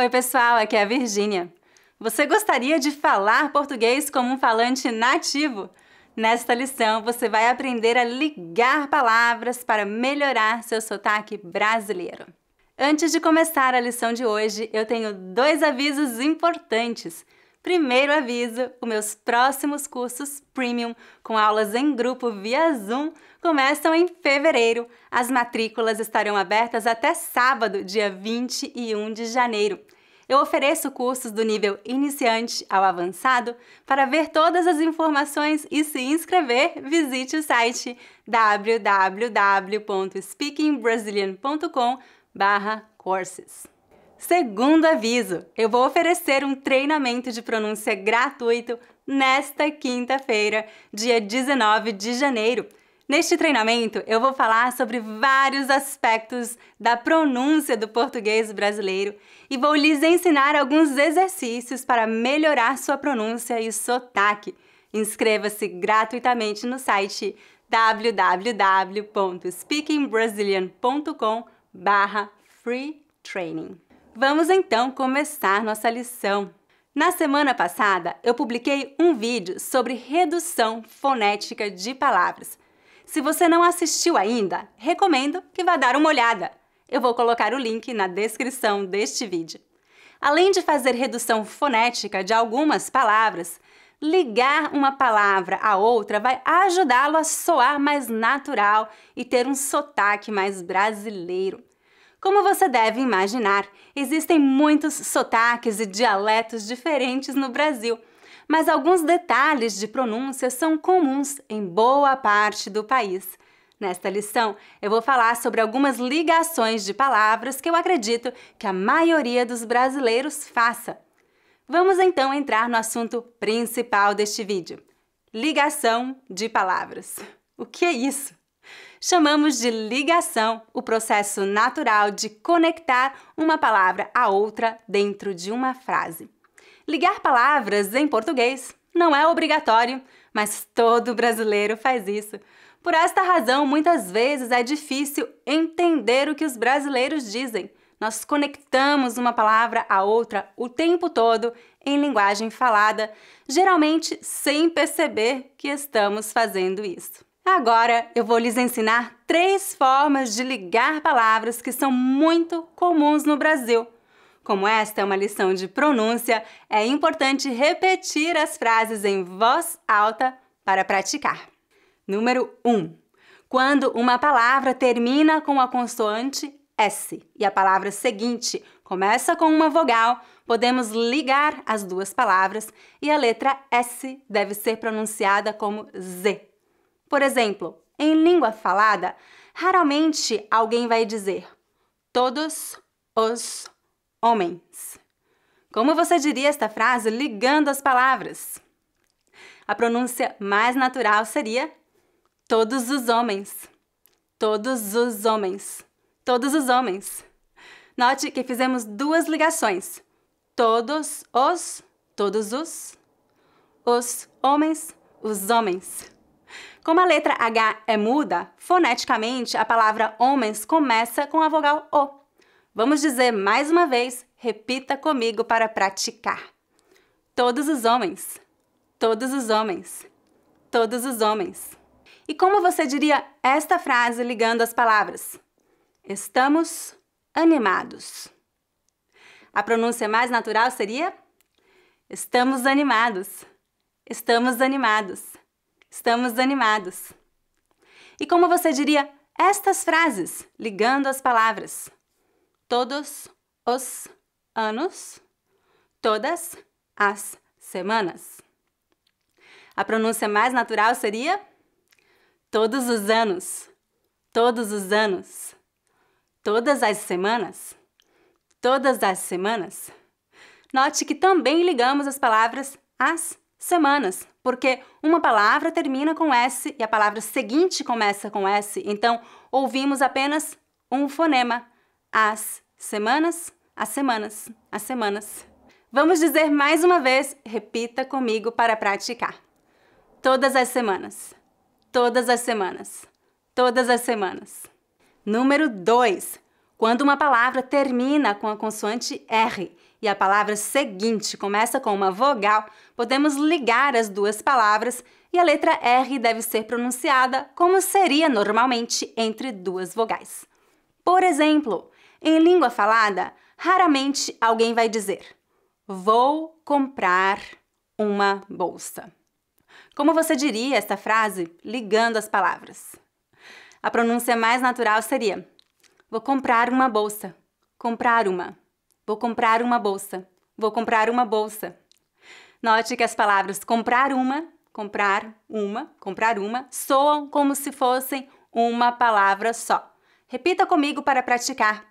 Oi, pessoal, aqui é a Virgínia. Você gostaria de falar português como um falante nativo? Nesta lição, você vai aprender a ligar palavras para melhorar seu sotaque brasileiro. Antes de começar a lição de hoje, eu tenho dois avisos importantes. Primeiro aviso: os meus próximos cursos premium, com aulas em grupo via Zoom, começam em fevereiro. As matrículas estarão abertas até sábado, dia 21 de janeiro. Eu ofereço cursos do nível iniciante ao avançado. Para ver todas as informações e se inscrever, visite o site www.speakingbrazilian.com/courses segundo aviso, eu vou oferecer um treinamento de pronúncia gratuito nesta quinta-feira, dia 19 de janeiro. Neste treinamento, eu vou falar sobre vários aspectos da pronúncia do português brasileiro e vou lhes ensinar alguns exercícios para melhorar sua pronúncia e sotaque. Inscreva-se gratuitamente no site www.speakingbrazilian.com/free training. Vamos então começar nossa lição. Na semana passada, eu publiquei um vídeo sobre redução fonética de palavras. Se você não assistiu ainda, recomendo que vá dar uma olhada. Eu vou colocar o link na descrição deste vídeo. Além de fazer redução fonética de algumas palavras, ligar uma palavra à outra vai ajudá-lo a soar mais natural e ter um sotaque mais brasileiro. Como você deve imaginar, existem muitos sotaques e dialetos diferentes no Brasil, mas alguns detalhes de pronúncia são comuns em boa parte do país. Nesta lição, eu vou falar sobre algumas ligações de palavras que eu acredito que a maioria dos brasileiros faça. Vamos então entrar no assunto principal deste vídeo: ligação de palavras. O que é isso? chamamos de ligação, o processo natural de conectar uma palavra a outra dentro de uma frase. Ligar palavras em português não é obrigatório, mas todo brasileiro faz isso. Por esta razão, muitas vezes é difícil entender o que os brasileiros dizem. Nós conectamos uma palavra a outra o tempo todo em linguagem falada, geralmente sem perceber que estamos fazendo isso. Agora eu vou lhes ensinar três formas de ligar palavras que são muito comuns no Brasil. Como esta é uma lição de pronúncia, é importante repetir as frases em voz alta para praticar. Número 1. Um, quando uma palavra termina com a consoante S e a palavra seguinte começa com uma vogal, podemos ligar as duas palavras e a letra S deve ser pronunciada como Z. Por exemplo, em língua falada, raramente alguém vai dizer todos os homens. Como você diria esta frase ligando as palavras? A pronúncia mais natural seria todos os homens. Todos os homens. Todos os homens. Note que fizemos duas ligações. Todos os, todos os, os homens, os homens. Como a letra H é muda, foneticamente a palavra homens começa com a vogal O. Vamos dizer mais uma vez, repita comigo para praticar. Todos os homens, todos os homens, todos os homens. E como você diria esta frase ligando as palavras? Estamos animados. A pronúncia mais natural seria: Estamos animados. Estamos animados. Estamos animados! E como você diria estas frases, ligando as palavras? Todos os anos, todas as semanas. A pronúncia mais natural seria todos os anos, todos os anos, todas as semanas, todas as semanas. Note que também ligamos as palavras as semanas, porque uma palavra termina com S e a palavra seguinte começa com S, então ouvimos apenas um fonema. As semanas, as semanas, as semanas. Vamos dizer mais uma vez, repita comigo para praticar. Todas as semanas, todas as semanas, todas as semanas. Número 2. Quando uma palavra termina com a consoante R e a palavra seguinte começa com uma vogal, podemos ligar as duas palavras e a letra R deve ser pronunciada como seria normalmente entre duas vogais. Por exemplo, em língua falada, raramente alguém vai dizer: Vou comprar uma bolsa. Como você diria esta frase ligando as palavras? A pronúncia mais natural seria: Vou comprar uma bolsa. Comprar uma. Vou comprar uma bolsa. Vou comprar uma bolsa. Note que as palavras comprar uma, comprar uma, comprar uma soam como se fossem uma palavra só. Repita comigo para praticar.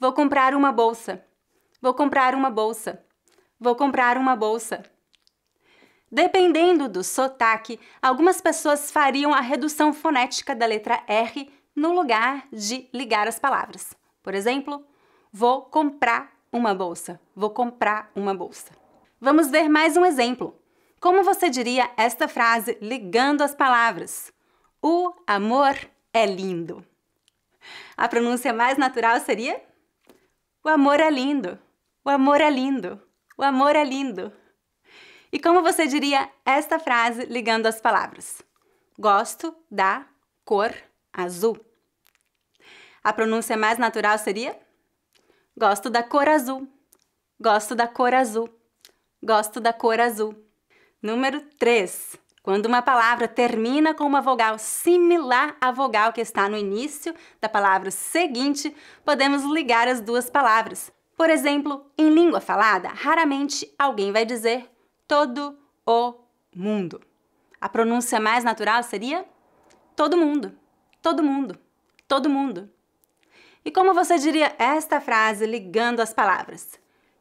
Vou comprar uma bolsa. Vou comprar uma bolsa. Vou comprar uma bolsa. Dependendo do sotaque, algumas pessoas fariam a redução fonética da letra R no lugar de ligar as palavras. Por exemplo, vou comprar uma bolsa. Vou comprar uma bolsa. Vamos ver mais um exemplo. Como você diria esta frase ligando as palavras? O amor é lindo. A pronúncia mais natural seria: O amor é lindo. O amor é lindo. O amor é lindo. E como você diria esta frase ligando as palavras? Gosto da cor azul. A pronúncia mais natural seria: Gosto da cor azul. Gosto da cor azul. Gosto da cor azul. Número 3. Quando uma palavra termina com uma vogal similar à vogal que está no início da palavra seguinte, podemos ligar as duas palavras. Por exemplo, em língua falada, raramente alguém vai dizer todo o mundo. A pronúncia mais natural seria todo mundo, todo mundo, todo mundo. E como você diria esta frase ligando as palavras?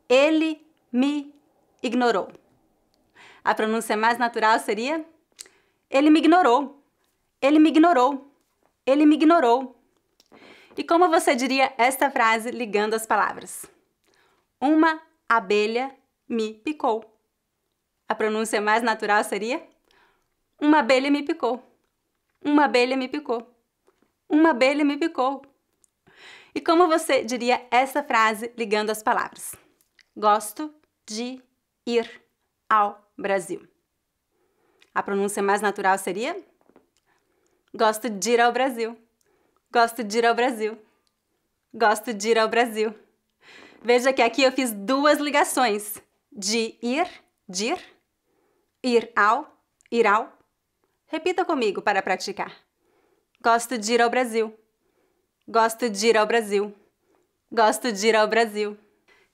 Ele me ignorou. A pronúncia mais natural seria: Ele me ignorou. Ele me ignorou. Ele me ignorou. E como você diria esta frase ligando as palavras? Uma abelha me picou. A pronúncia mais natural seria: Uma abelha me picou. Uma abelha me picou. Uma abelha me picou. E como você diria essa frase ligando as palavras? Gosto de ir ao Brasil. A pronúncia mais natural seria: Gosto de ir ao Brasil. Gosto de ir ao Brasil. Gosto de ir ao Brasil. Veja que aqui eu fiz duas ligações: de ir, de ir, ir ao, ir ao. Repita comigo para praticar. Gosto de ir ao Brasil. Gosto de ir ao Brasil. Gosto de ir ao Brasil.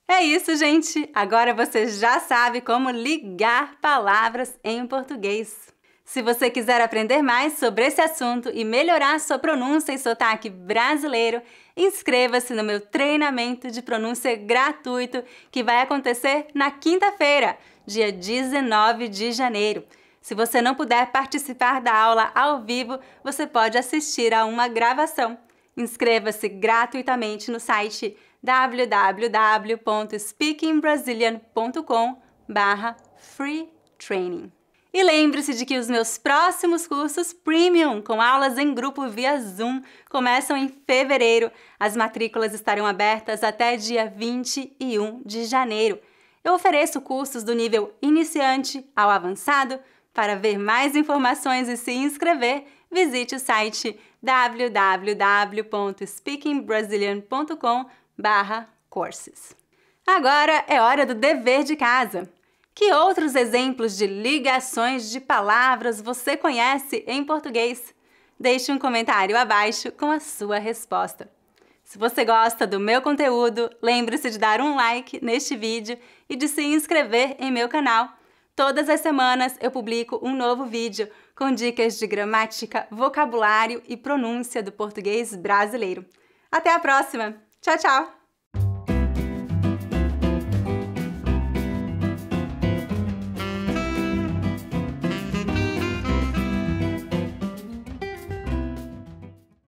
É isso, gente! Agora você já sabe como ligar palavras em português. Se você quiser aprender mais sobre esse assunto e melhorar sua pronúncia e sotaque brasileiro, inscreva-se no meu treinamento de pronúncia gratuito que vai acontecer na quinta-feira, dia 19 de janeiro. Se você não puder participar da aula ao vivo, você pode assistir a uma gravação. Inscreva-se gratuitamente no site www.speakingbrasilian.com free training. E lembre-se de que os meus próximos cursos premium, com aulas em grupo via Zoom, começam em fevereiro. As matrículas estarão abertas até dia 21 de janeiro. Eu ofereço cursos do nível iniciante ao avançado. Para ver mais informações e se inscrever, visite o site www.speakingbrazilian.com courses. Agora é hora do dever de casa. Que outros exemplos de ligações de palavras você conhece em português? Deixe um comentário abaixo com a sua resposta. Se você gosta do meu conteúdo, lembre-se de dar um like neste vídeo e de se inscrever em meu canal. Todas as semanas eu publico um novo vídeo com dicas de gramática, vocabulário e pronúncia do português brasileiro. Até a próxima! Tchau, tchau!